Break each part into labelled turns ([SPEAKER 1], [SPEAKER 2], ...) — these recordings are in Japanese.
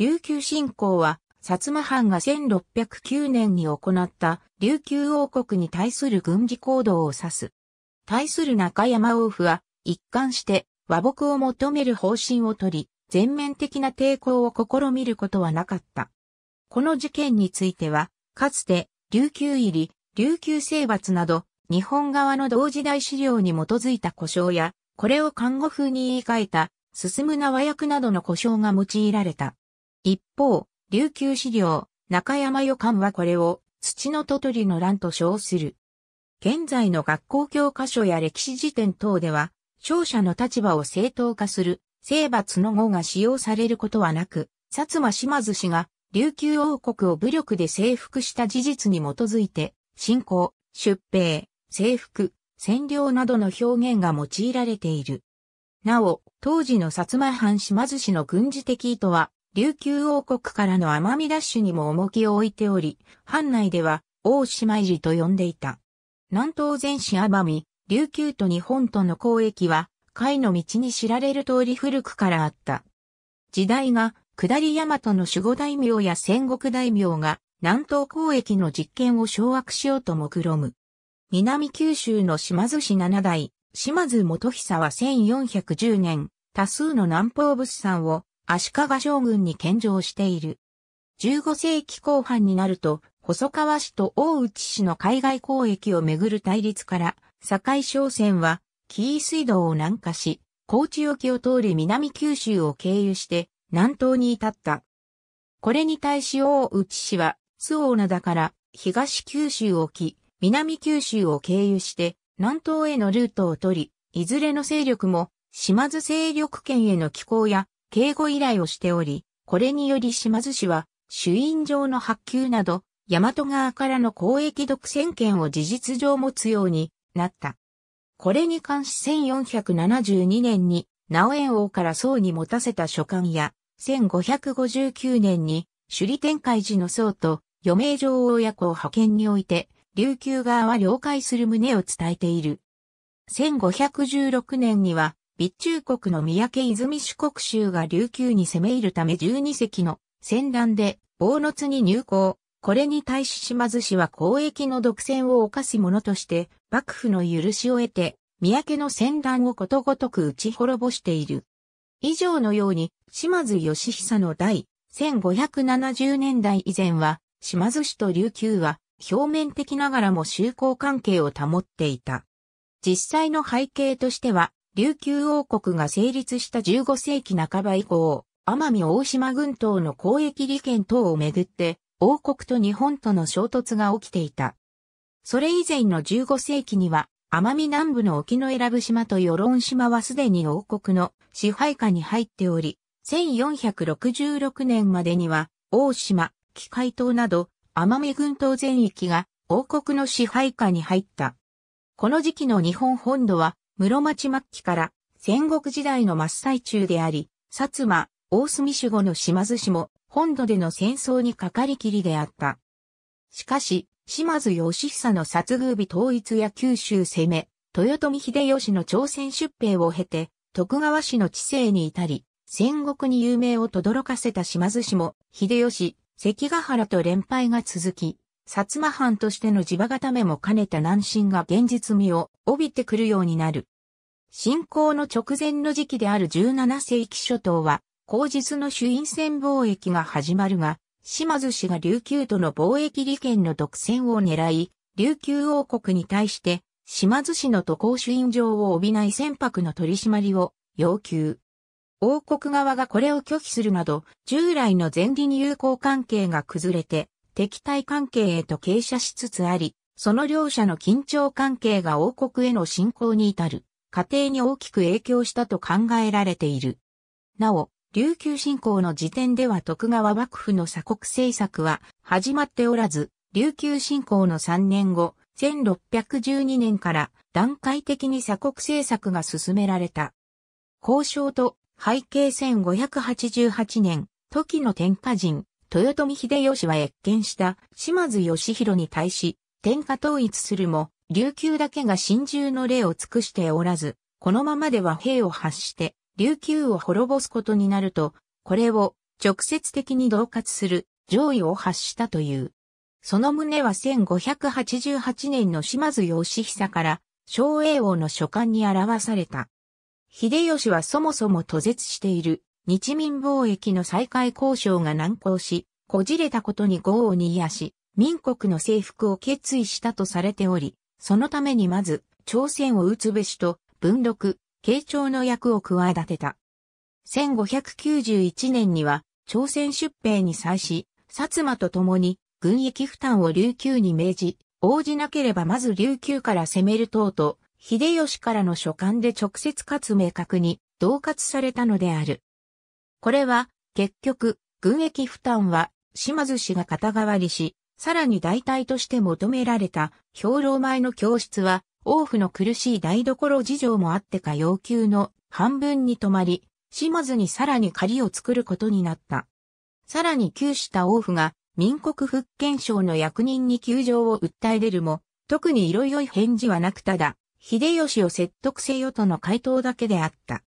[SPEAKER 1] 琉球侵攻は、薩摩藩が1609年に行った琉球王国に対する軍事行動を指す。対する中山王府は、一貫して和睦を求める方針をとり、全面的な抵抗を試みることはなかった。この事件については、かつて、琉球入り、琉球征伐など、日本側の同時代資料に基づいた故障や、これを看護風に言い換えた、進むな和訳などの故障が用いられた。一方、琉球資料、中山予感はこれを、土の鳥取の乱と称する。現在の学校教科書や歴史辞典等では、勝者の立場を正当化する、征伐の語が使用されることはなく、薩摩島津氏が、琉球王国を武力で征服した事実に基づいて、侵攻、出兵、征服、占領などの表現が用いられている。なお、当時の薩摩藩島津氏の軍事的意図は、琉球王国からの奄美ダッシュにも重きを置いており、藩内では大島入と呼んでいた。南東全市奄美、琉球と日本との交易は、海の道に知られる通り古くからあった。時代が、下り大和の守護大名や戦国大名が、南東交易の実権を掌握しようと目論む。南九州の島津市七代、島津元久は1410年、多数の南方物産を足利将軍に献上している。15世紀後半になると、細川氏と大内氏の海外交易をめぐる対立から、堺商船は、紀伊水道を南下し、高知沖を通り南九州を経由して、南東に至った。これに対し大内氏は、周防灘から東九州沖、南九州を経由して、南東へのルートを取り、いずれの勢力も、島津勢力圏への寄港や警護依頼をしており、これにより島津氏は、主因状の発給など、大和側からの公益独占権を事実上持つようになった。これに関し1472年に、直縁王から宋に持たせた書簡や、1559年に、首里天海寺の僧と、余命状親子を派遣において、琉球側は了解する旨を伝えている。1516年には、備中国の三宅泉主国州が琉球に攻め入るため12隻の戦乱で防の津に入港。これに対し島津氏は交易の独占を犯す者として、幕府の許しを得て、三宅の戦乱をことごとく打ち滅ぼしている。以上のように、島津義久の第1570年代以前は、島津氏と琉球は表面的ながらも就航関係を保っていた。実際の背景としては、琉球王国が成立した15世紀半ば以降、奄美大島群島の交易利権等をめぐって、王国と日本との衝突が起きていた。それ以前の15世紀には、奄美南部の沖永良部島と与論島はすでに王国の支配下に入っており、1466年までには、大島、機械島など、奄美群島全域が王国の支配下に入った。この時期の日本本土は、室町末期から戦国時代の真っ最中であり、薩摩、大隅守護の島津氏も本土での戦争にかかりきりであった。しかし、島津義久の殺遇日統一や九州攻め、豊臣秀吉の朝鮮出兵を経て、徳川氏の治世に至り、戦国に有名を轟かせた島津氏も、秀吉、関ヶ原と連敗が続き、薩摩藩としての地場固めも兼ねた南進が現実味を帯びてくるようになる。侵攻の直前の時期である17世紀初頭は、後日の主因船貿易が始まるが、島津氏が琉球との貿易利権の独占を狙い、琉球王国に対して、島津氏の渡航主因状を帯びない船舶の取り締まりを要求。王国側がこれを拒否するなど、従来の前理に友好関係が崩れて、敵対関係へと傾斜しつつあり、その両者の緊張関係が王国への侵攻に至る過程に大きく影響したと考えられている。なお、琉球侵攻の時点では徳川幕府の鎖国政策は始まっておらず、琉球侵攻の3年後、1612年から段階的に鎖国政策が進められた。交渉と背景1588年、時の天下人、豊臣秀吉は越見した島津義弘に対し、天下統一するも、琉球だけが真珠の礼を尽くしておらず、このままでは兵を発して、琉球を滅ぼすことになると、これを直接的に同活する上位を発したという。その旨は1588年の島津義久から、昭栄王の書簡に表された。秀吉はそもそも途絶している日民貿易の再開交渉が難航し、こじれたことに業を煮やし、民国の征服を決意したとされており、そのためにまず、朝鮮を打つべしと、文禄、慶長の役を加え立てた。1591年には、朝鮮出兵に際し、薩摩と共に、軍役負担を琉球に命じ、応じなければまず琉球から攻める等と、秀吉からの書簡で直接かつ明確に、同喝されたのである。これは、結局、軍役負担は、島津氏が肩代わりし、さらに代替として求められた、兵糧前の教室は、王府の苦しい台所事情もあってか要求の半分に止まり、島津にさらに借りを作ることになった。さらに旧した王府が、民国復権省の役人に窮状を訴え出るも、特に色々い返事はなくただ、秀吉を説得せよとの回答だけであった。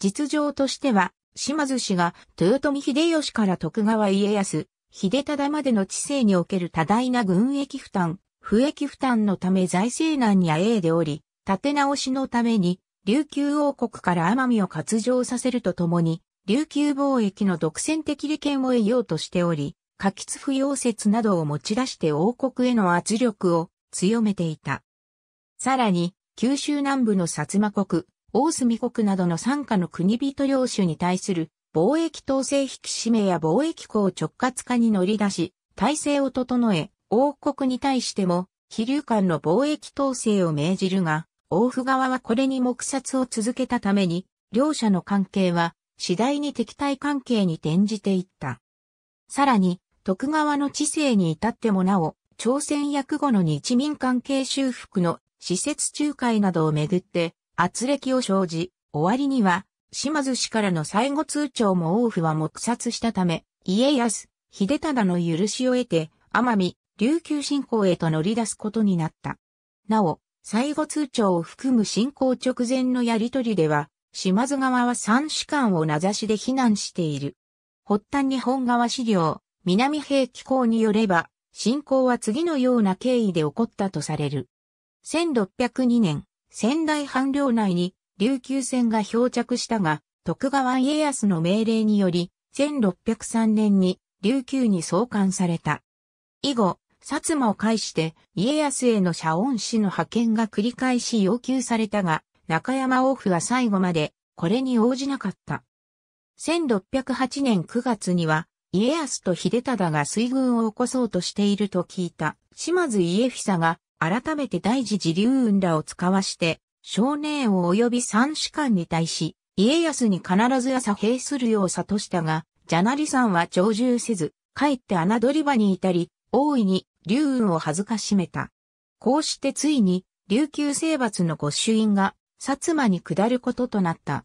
[SPEAKER 1] 実情としては、島津氏が豊臣秀吉から徳川家康、秀忠までの治世における多大な軍役負担、不役負担のため財政難にあえいでおり、立て直しのために、琉球王国から奄美を割譲させるとともに、琉球貿易の独占的利権を得ようとしており、過吉不要説などを持ち出して王国への圧力を強めていた。さらに、九州南部の薩摩国、大隅国などの参加の国人領主に対する貿易統制引き締めや貿易港直轄化に乗り出し、体制を整え、王国に対しても、飛竜間の貿易統制を命じるが、王府側はこれに黙殺を続けたために、両者の関係は次第に敵対関係に転じていった。さらに、徳川の治世に至ってもなお、朝鮮役後の日民関係修復の施設仲介などをめぐって、圧力を生じ、終わりには、島津氏からの最後通帳も王府は黙殺したため、家康、秀忠の許しを得て、奄美、琉球侵攻へと乗り出すことになった。なお、最後通帳を含む侵攻直前のやりとりでは、島津側は三士官を名指しで非難している。発端日本側資料、南平機構によれば、侵攻は次のような経緯で起こったとされる。1602年、仙台藩領内に琉球船が漂着したが、徳川家康の命令により、1603年に琉球に送還された。以後、薩摩を介して家康への謝恩師の派遣が繰り返し要求されたが、中山王府は最後までこれに応じなかった。1608年9月には、家康と秀忠が水軍を起こそうとしていると聞いた、島津家久が改めて大事自龍雲らを使わして、少年王及び三士官に対し、家康に必ず朝兵するよう悟したが、ジャナリさんは長住せず、帰って穴取り場に至り、大いに龍雲を恥ずかしめた。こうしてついに、琉球征伐の御朱印が、薩摩に下ることとなった。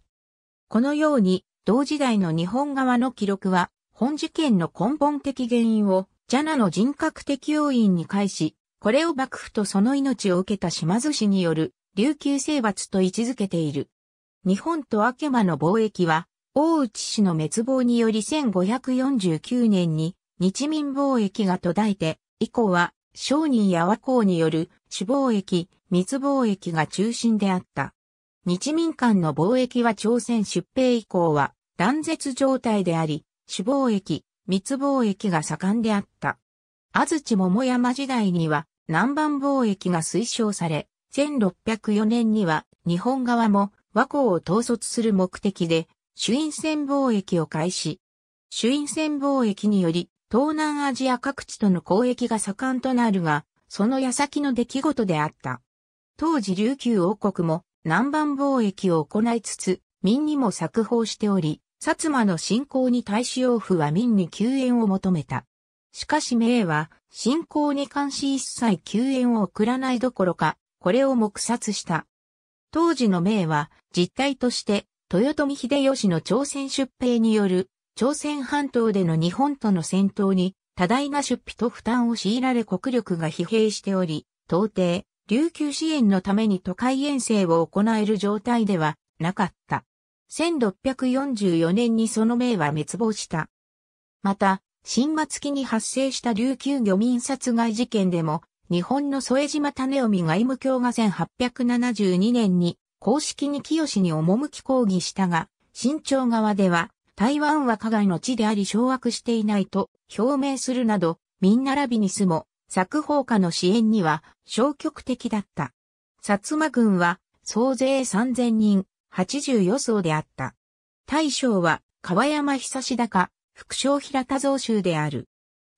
[SPEAKER 1] このように、同時代の日本側の記録は、本事件の根本的原因を、ジャナの人格的要因に返し、これを幕府とその命を受けた島津氏による琉球征伐と位置づけている。日本と秋間の貿易は、大内氏の滅亡により1549年に日民貿易が途絶えて、以降は商人や和光による主貿易、密貿易が中心であった。日民間の貿易は朝鮮出兵以降は断絶状態であり、主貿易、密貿易が盛んであった。安土桃山時代には南蛮貿易が推奨され、1604年には日本側も和光を統率する目的で朱印船貿易を開始。朱印船貿易により東南アジア各地との交易が盛んとなるが、その矢先の出来事であった。当時琉球王国も南蛮貿易を行いつつ、民にも作法しており、薩摩の侵攻に対し王府は民に救援を求めた。しかし明は、信仰に関し一切救援を送らないどころか、これを黙殺した。当時の明は、実態として、豊臣秀吉の朝鮮出兵による、朝鮮半島での日本との戦闘に、多大な出費と負担を強いられ国力が疲弊しており、到底、琉球支援のために都会遠征を行える状態ではなかった。1644年にその命は滅亡した。また、新末期に発生した琉球漁民殺害事件でも、日本の添島種臣外務卿が1872年に公式に清に赴き抗議したが、新潮側では、台湾は加害の地であり掌握していないと表明するなど、民並びに住も、作法家の支援には消極的だった。薩摩軍は総勢3000人、80予想であった。大将は川山久高、副将平田蔵州である。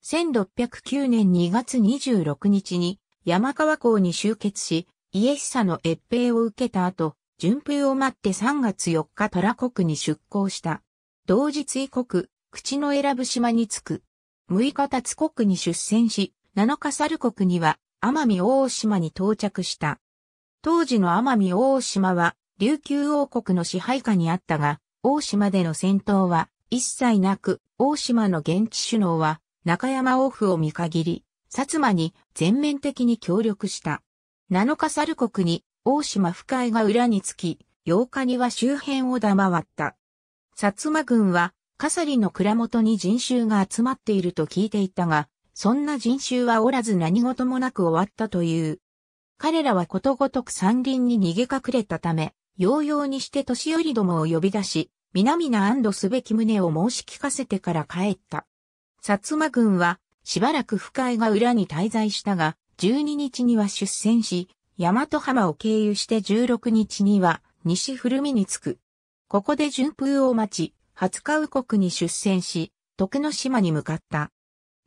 [SPEAKER 1] 1609年2月26日に山川港に集結し、家久の越兵を受けた後、順風を待って3月4日虎国に出港した。同日異国、口の選ぶ島に着く。6日達国に出船し、7日猿国には奄美大島に到着した。当時の奄美大島は琉球王国の支配下にあったが、大島での戦闘は一切なく、大島の現地首脳は中山王府を見限り、薩摩に全面的に協力した。7日猿国に大島不快が裏につき、8日には周辺を黙った。薩摩軍は、笠リの蔵元に人衆が集まっていると聞いていたが、そんな人衆はおらず何事もなく終わったという。彼らはことごとく山林に逃げ隠れたため、洋々にして年寄りどもを呼び出し、南な安堵すべき旨を申し聞かせてから帰った。薩摩軍は、しばらく深井が裏に滞在したが、12日には出船し、大和浜を経由して16日には、西古見に着く。ここで順風を待ち、初川国に出船し、徳之島に向かった。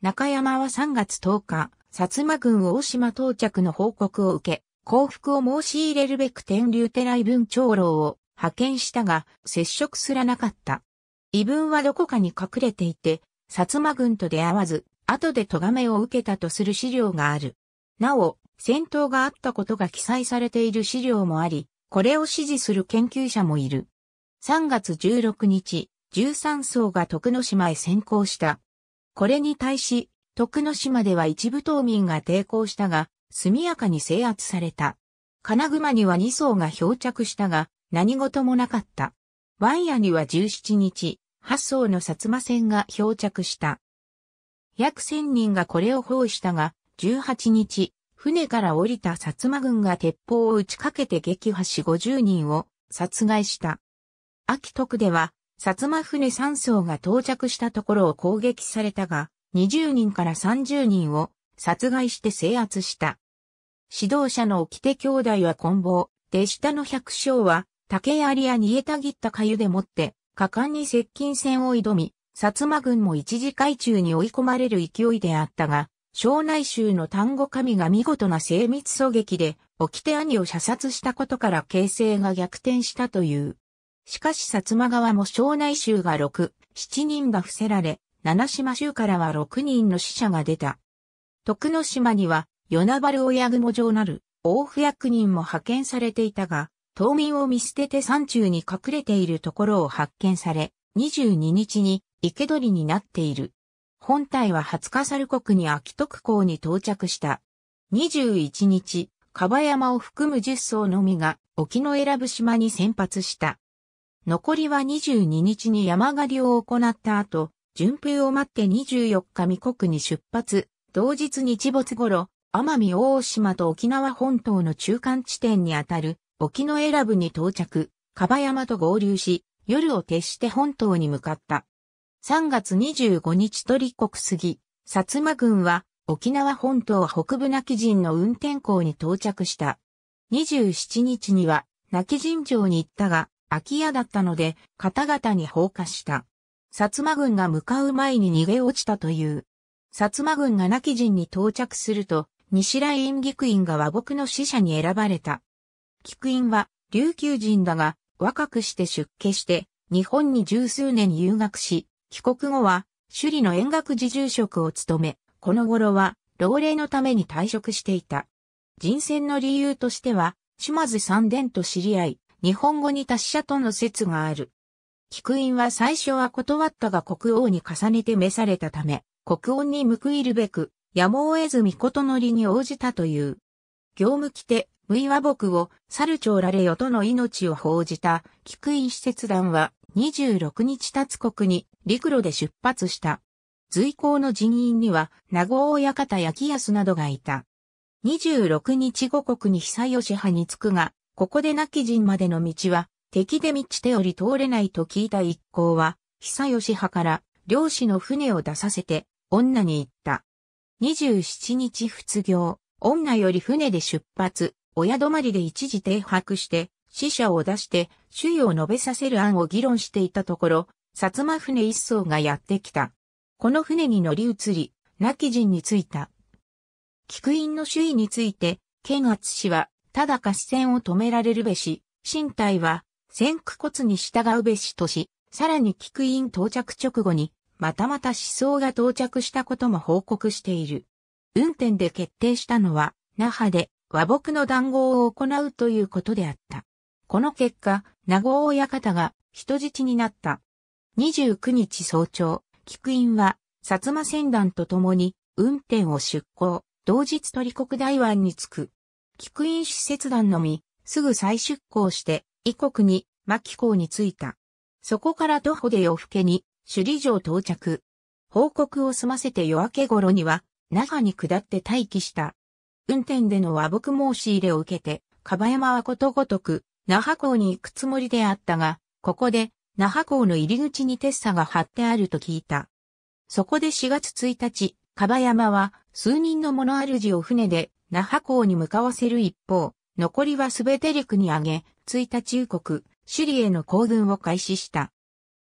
[SPEAKER 1] 中山は3月10日、薩摩軍大島到着の報告を受け、降伏を申し入れるべく天竜寺井文長老を派遣したが、接触すらなかった。異文はどこかに隠れていて、薩摩軍と出会わず、後で咎めを受けたとする資料がある。なお、戦闘があったことが記載されている資料もあり、これを支持する研究者もいる。3月16日、13層が徳之島へ先行した。これに対し、徳之島では一部島民が抵抗したが、速やかに制圧された。金熊には2層が漂着したが、何事もなかった。ワイヤには17日、8艘の薩摩船が漂着した。約1000人がこれを包囲したが、18日、船から降りた薩摩軍が鉄砲を打ちかけて撃破し50人を殺害した。秋徳では、薩摩船3艘が到着したところを攻撃されたが、20人から30人を殺害して制圧した。指導者の沖手兄弟は棍棒、手下の百姓は竹槍や煮えたぎった粥でもって、果敢に接近戦を挑み、薩摩軍も一時海中に追い込まれる勢いであったが、庄内州の丹後神が見事な精密狙撃で、きて兄を射殺したことから形勢が逆転したという。しかし薩摩側も庄内州が6、7人が伏せられ、七島州からは6人の死者が出た。徳之島には、与那原親雲城なる、大府役人も派遣されていたが、島民を見捨てて山中に隠れているところを発見され、22日に生け捕りになっている。本体は20日猿国に秋徳港に到着した。21日、カ山を含む10層のみが沖の選ぶ島に先発した。残りは22日に山狩りを行った後、順風を待って24日未国に出発、同日日没頃、奄美大島と沖縄本島の中間地点にあたる沖永選ぶに到着、かば山と合流し、夜を徹して本島に向かった。3月25日鳥国過ぎ、薩摩軍は沖縄本島北部泣き人の運転港に到着した。27日には泣き陣城に行ったが、空き家だったので、方々に放火した。薩摩軍が向かう前に逃げ落ちたという。薩摩軍が泣き人に到着すると、西来院議員が和睦の使者に選ばれた。菊院は琉球人だが若くして出家して日本に十数年留学し、帰国後は首里の遠学寺住職を務め、この頃は老齢のために退職していた。人選の理由としては、島津三殿と知り合い、日本語に達者との説がある。菊院は最初は断ったが国王に重ねて召されたため、国王に報いるべく、やむを得ず御事のりに応じたという。業務規定、ムイワ牧をサルチョーラレヨとの命を報じた菊院施設団は26日達国に陸路で出発した。随行の人員には名護親方や木安などがいた。26日後国に久吉派に着くが、ここで亡き人までの道は敵で満ちており通れないと聞いた一行は、久吉派から漁師の船を出させて女に行った。27日仏行、女より船で出発、親止まりで一時停泊して、死者を出して、主意を述べさせる案を議論していたところ、薩摩船一艘がやってきた。この船に乗り移り、亡き人についた。菊院の主意について、剣圧氏は、ただ合戦を止められるべし、身体は、先駆骨に従うべしとし、さらに菊院到着直後に、またまた思想が到着したことも報告している。運転で決定したのは、那覇で和睦の談合を行うということであった。この結果、名護親方が人質になった。29日早朝、菊院は、薩摩船団と共に、運転を出港、同日取国大湾に着く。菊院施設団のみ、すぐ再出港して、異国に、牧港に着いた。そこから徒歩で夜更けに、首里城到着。報告を済ませて夜明け頃には、那覇に下って待機した。運転での和睦申し入れを受けて、樺山はことごとく、那覇港に行くつもりであったが、ここで、那覇港の入り口にテッサが貼ってあると聞いた。そこで4月1日、樺山は数人の物主を船で那覇港に向かわせる一方、残りはすべて陸に上げ、1日夕刻、首里への行軍を開始した。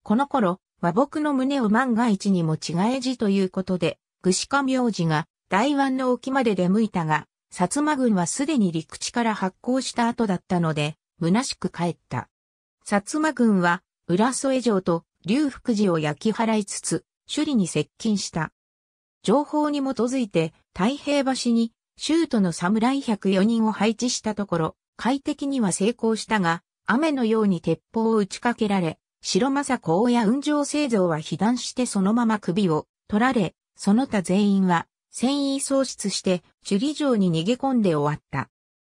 [SPEAKER 1] この頃、和睦の旨を万が一にも違えじということで、具志賀明治が台湾の沖まで出向いたが、薩摩軍はすでに陸地から発行した後だったので、虚しく帰った。薩摩軍は、浦添城と龍福寺を焼き払いつつ、首里に接近した。情報に基づいて、太平橋に、州都の侍104人を配置したところ、快適には成功したが、雨のように鉄砲を打ちかけられ、白政公や雲上製造は被弾してそのまま首を取られ、その他全員は戦意喪失して首里城に逃げ込んで終わった。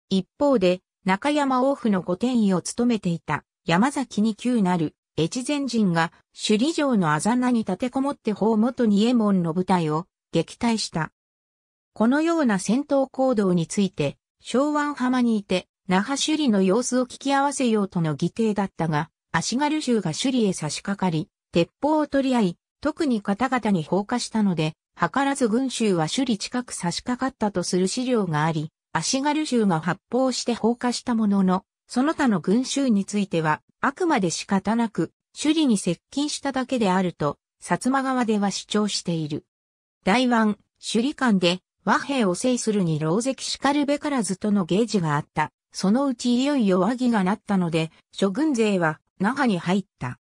[SPEAKER 1] 一方で、中山王府の御殿医を務めていた山崎に旧なる越前人が首里城のあざなに立てこもって法元に衛門の部隊を撃退した。このような戦闘行動について、昭和浜にいて、那覇首里の様子を聞き合わせようとの議定だったが、足軽衆が首里へ差し掛かり、鉄砲を取り合い、特に方々に放火したので、図らず群衆は首里近く差し掛かったとする資料があり、足軽衆が発砲して放火したものの、その他の群衆については、あくまで仕方なく、首里に接近しただけであると、薩摩側では主張している。台湾、首里間で和平を制するに牢石しかるべからずとのゲージがあった。そのうちいよいよ和議がなったので、諸軍勢は那覇に入った。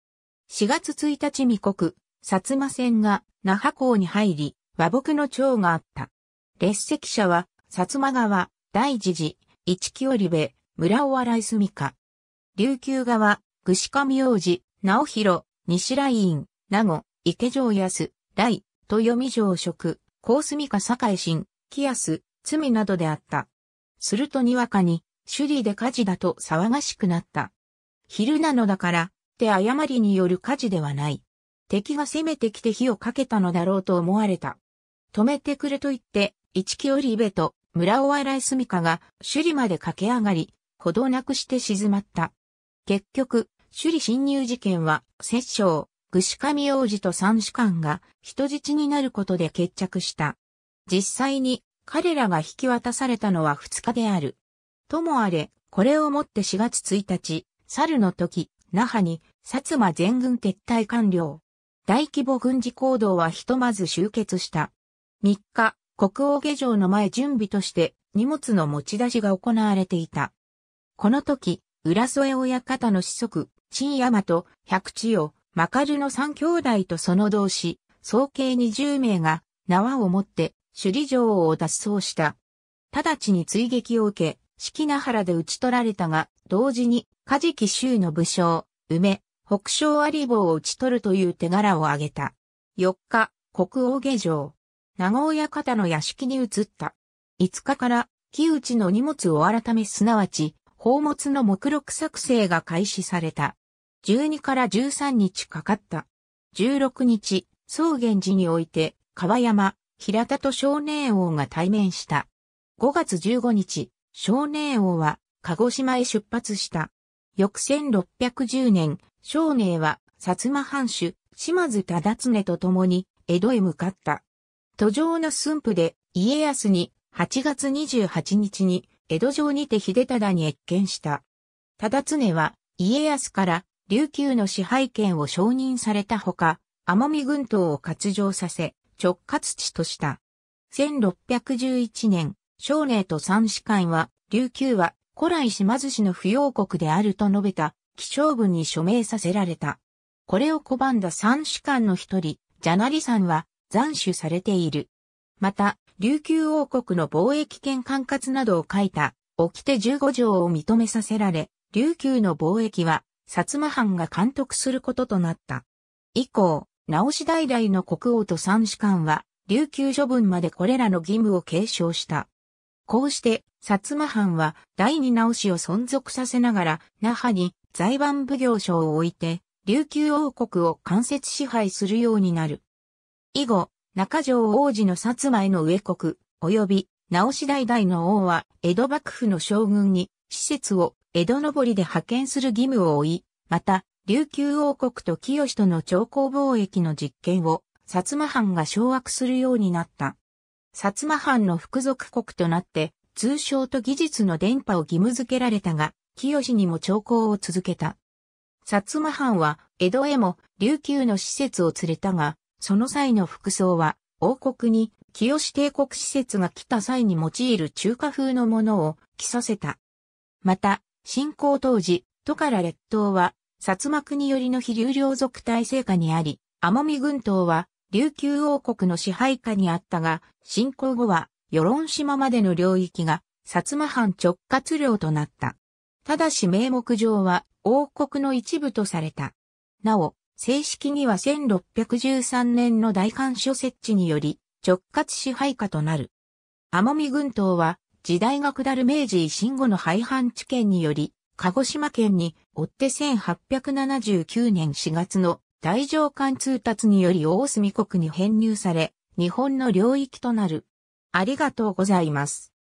[SPEAKER 1] 4月1日未国、薩摩船が那覇港に入り、和睦の長があった。列席者は、薩摩川、大寺寺、一木織部、村尾洗住家。琉球側、具志上王寺、直弘、西来院、名護、池上安、大、豊見上職、高住家堺新、木安、罪などであった。するとにわかに、首里で火事だと騒がしくなった。昼なのだから、って誤りによる火事ではない。敵が攻めてきて火をかけたのだろうと思われた。止めてくれと言って、一木織部と村尾洗い住みかが首里まで駆け上がり、ほどなくして静まった。結局、首里侵入事件は、摂政、具志上王子と三主官が人質になることで決着した。実際に彼らが引き渡されたのは二日である。ともあれ、これをもって4月1日、猿の時、那覇に、薩摩全軍撤退完了。大規模軍事行動はひとまず終結した。3日、国王下城の前準備として荷物の持ち出しが行われていた。この時、浦添親方の子息、新山と百千代、マカルの三兄弟とその同志、総計20名が縄を持って首里城を脱走した。直ちに追撃を受け、四季名原で討ち取られたが、同時に、カジキ州の武将、梅、北昇アリ棒を討ち取るという手柄を挙げた。4日、国王下城。名古屋方の屋敷に移った。5日から、木内の荷物を改めすなわち、宝物の目録作成が開始された。12から13日かかった。16日、草原寺において、川山、平田と少年王が対面した。5月15日、少年王は、鹿児島へ出発した。翌1610年、少年は薩摩藩主、島津忠常と共に江戸へ向かった。途上の駿府で家康に8月28日に江戸城にて秀忠に越見した。忠常は家康から琉球の支配権を承認されたほか、奄美群島を割上させ、直轄地とした。1611年、少年と三司官は、琉球は古来島津氏の扶養国であると述べた、気象部に署名させられた。これを拒んだ三士官の一人、ジャナリさんは、斬首されている。また、琉球王国の貿易権管轄などを書いた、掟15条を認めさせられ、琉球の貿易は、薩摩藩が監督することとなった。以降、直し代々の国王と三士官は、琉球処分までこれらの義務を継承した。こうして、薩摩藩は第二直しを存続させながら、那覇に財番奉行所を置いて、琉球王国を間接支配するようになる。以後、中条王子の薩摩への上国、及び直し代々の王は、江戸幕府の将軍に、施設を江戸上りで派遣する義務を負い、また、琉球王国と清との朝貢貿易の実権を、薩摩藩が掌握するようになった。薩摩藩の副属国となって、通商と技術の伝播を義務付けられたが、清にも長考を続けた。薩摩藩は、江戸へも琉球の施設を連れたが、その際の服装は、王国に清帝国施設が来た際に用いる中華風のものを着させた。また、侵攻当時、都から列島は、薩摩国寄りの非流領族体制下にあり、奄美群島は、琉球王国の支配下にあったが、侵攻後は、与論島までの領域が、薩摩藩直轄領となった。ただし名目上は、王国の一部とされた。なお、正式には1613年の大官所設置により、直轄支配下となる。奄美群島は、時代が下る明治維新後の廃藩置県により、鹿児島県に追って1879年4月の大上艦通達により大隅国に編入され、日本の領域となる。ありがとうございます。